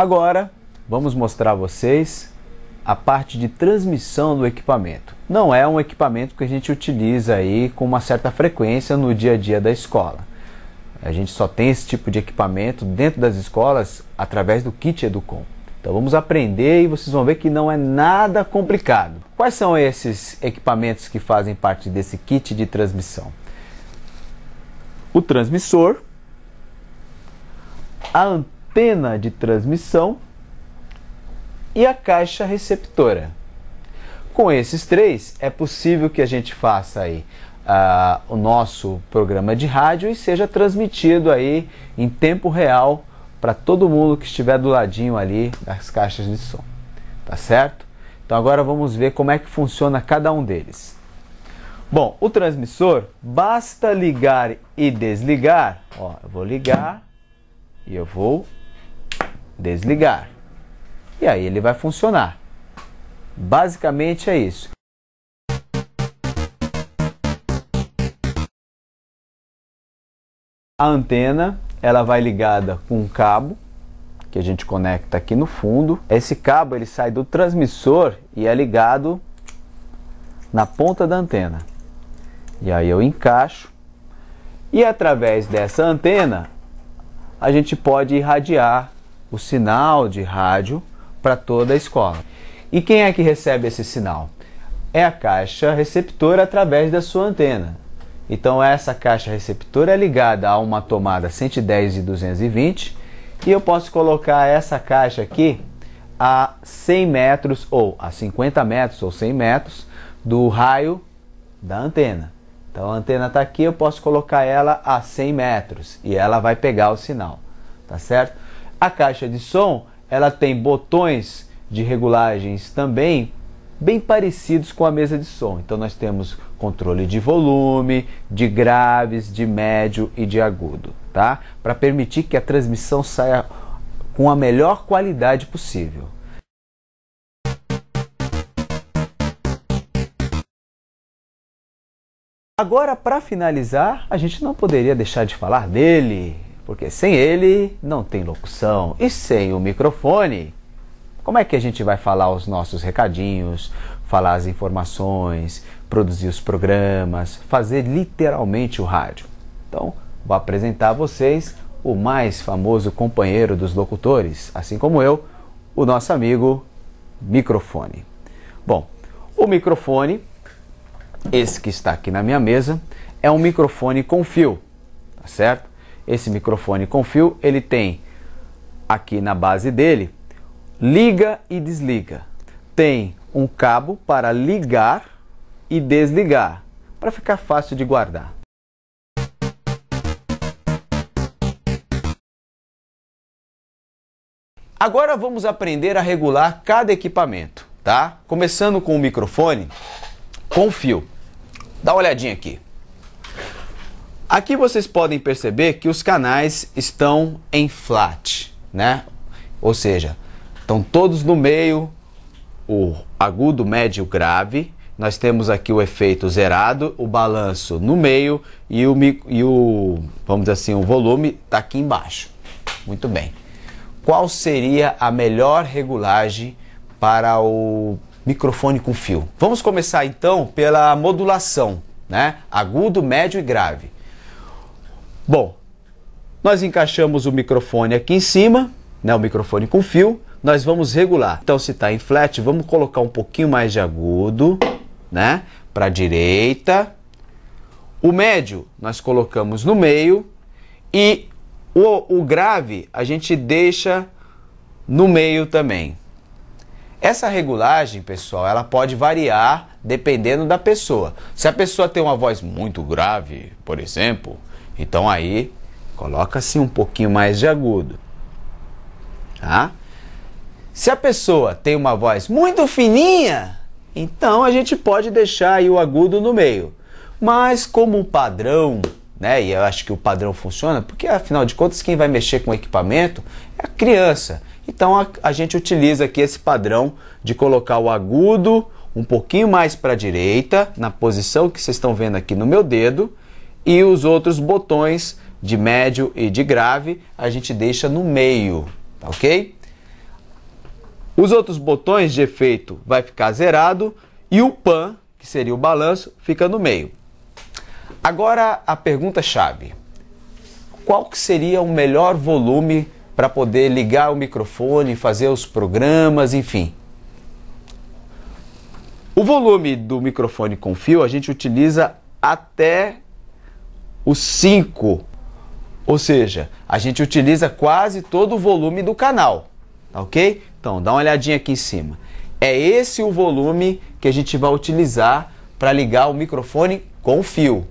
Agora vamos mostrar a vocês a parte de transmissão do equipamento. Não é um equipamento que a gente utiliza aí com uma certa frequência no dia a dia da escola. A gente só tem esse tipo de equipamento dentro das escolas através do kit Educom. Então vamos aprender e vocês vão ver que não é nada complicado. Quais são esses equipamentos que fazem parte desse kit de transmissão? O transmissor, a antena antena de transmissão e a caixa receptora. Com esses três, é possível que a gente faça aí uh, o nosso programa de rádio e seja transmitido aí em tempo real para todo mundo que estiver do ladinho ali das caixas de som, tá certo? Então agora vamos ver como é que funciona cada um deles. Bom, o transmissor basta ligar e desligar. Ó, eu vou ligar e eu vou desligar. E aí ele vai funcionar. Basicamente é isso. A antena, ela vai ligada com um cabo que a gente conecta aqui no fundo. Esse cabo ele sai do transmissor e é ligado na ponta da antena. E aí eu encaixo. E através dessa antena, a gente pode irradiar o sinal de rádio para toda a escola. E quem é que recebe esse sinal? É a caixa receptora através da sua antena. Então essa caixa receptora é ligada a uma tomada 110 e 220 e eu posso colocar essa caixa aqui a 100 metros ou a 50 metros ou 100 metros do raio da antena. Então a antena está aqui, eu posso colocar ela a 100 metros e ela vai pegar o sinal, tá certo? A caixa de som ela tem botões de regulagens também bem parecidos com a mesa de som. Então nós temos controle de volume, de graves, de médio e de agudo, tá? Para permitir que a transmissão saia com a melhor qualidade possível. Agora, para finalizar, a gente não poderia deixar de falar dele, porque sem ele não tem locução. E sem o microfone, como é que a gente vai falar os nossos recadinhos, falar as informações, produzir os programas, fazer literalmente o rádio? Então, vou apresentar a vocês o mais famoso companheiro dos locutores, assim como eu, o nosso amigo microfone. Bom, o microfone, esse que está aqui na minha mesa, é um microfone com fio, tá certo? Esse microfone com fio, ele tem aqui na base dele liga e desliga. Tem um cabo para ligar e desligar, para ficar fácil de guardar. Agora vamos aprender a regular cada equipamento, tá? Começando com o microfone com fio. Dá uma olhadinha aqui. Aqui vocês podem perceber que os canais estão em flat, né? Ou seja, estão todos no meio, o agudo, médio, grave. Nós temos aqui o efeito zerado, o balanço no meio e o, e o vamos dizer assim, o volume está aqui embaixo. Muito bem. Qual seria a melhor regulagem para o microfone com fio? Vamos começar então pela modulação, né? Agudo, médio e grave. Bom, nós encaixamos o microfone aqui em cima, né, o microfone com fio, nós vamos regular. Então se está em flat, vamos colocar um pouquinho mais de agudo, né, para a direita. O médio nós colocamos no meio e o, o grave a gente deixa no meio também. Essa regulagem, pessoal, ela pode variar dependendo da pessoa. Se a pessoa tem uma voz muito grave, por exemplo, então aí, coloca-se um pouquinho mais de agudo. Tá? Se a pessoa tem uma voz muito fininha, então a gente pode deixar aí o agudo no meio. Mas como um padrão, né? E eu acho que o padrão funciona, porque afinal de contas quem vai mexer com o equipamento é a criança. Então a, a gente utiliza aqui esse padrão de colocar o agudo um pouquinho mais para a direita, na posição que vocês estão vendo aqui no meu dedo, e os outros botões de médio e de grave a gente deixa no meio, tá ok? Os outros botões de efeito vai ficar zerado e o pan, que seria o balanço, fica no meio. Agora a pergunta chave. Qual que seria o melhor volume para poder ligar o microfone, fazer os programas, enfim? O volume do microfone com fio a gente utiliza até o 5. Ou seja, a gente utiliza quase todo o volume do canal, tá ok? Então, dá uma olhadinha aqui em cima. É esse o volume que a gente vai utilizar para ligar o microfone com fio.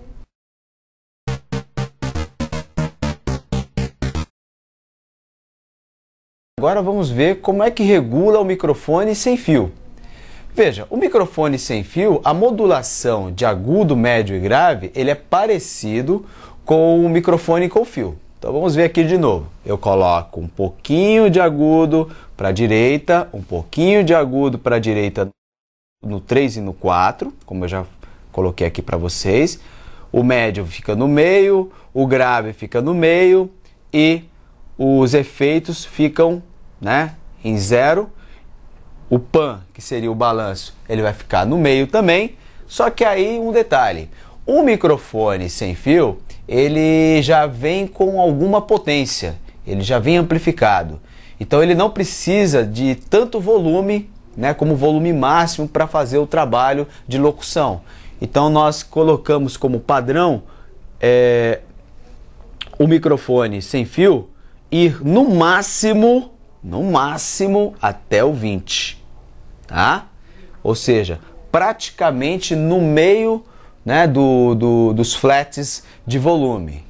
Agora vamos ver como é que regula o microfone sem fio. Veja, o microfone sem fio, a modulação de agudo, médio e grave, ele é parecido com o microfone com fio. Então vamos ver aqui de novo. Eu coloco um pouquinho de agudo para a direita, um pouquinho de agudo para a direita no 3 e no 4, como eu já coloquei aqui para vocês. O médio fica no meio, o grave fica no meio e os efeitos ficam, né, em zero o PAN, que seria o balanço, ele vai ficar no meio também. Só que aí um detalhe: o microfone sem fio ele já vem com alguma potência, ele já vem amplificado. Então ele não precisa de tanto volume, né, como volume máximo para fazer o trabalho de locução. Então nós colocamos como padrão é, o microfone sem fio ir no máximo no máximo até o 20, tá? Ou seja, praticamente no meio né, do, do, dos flats de volume.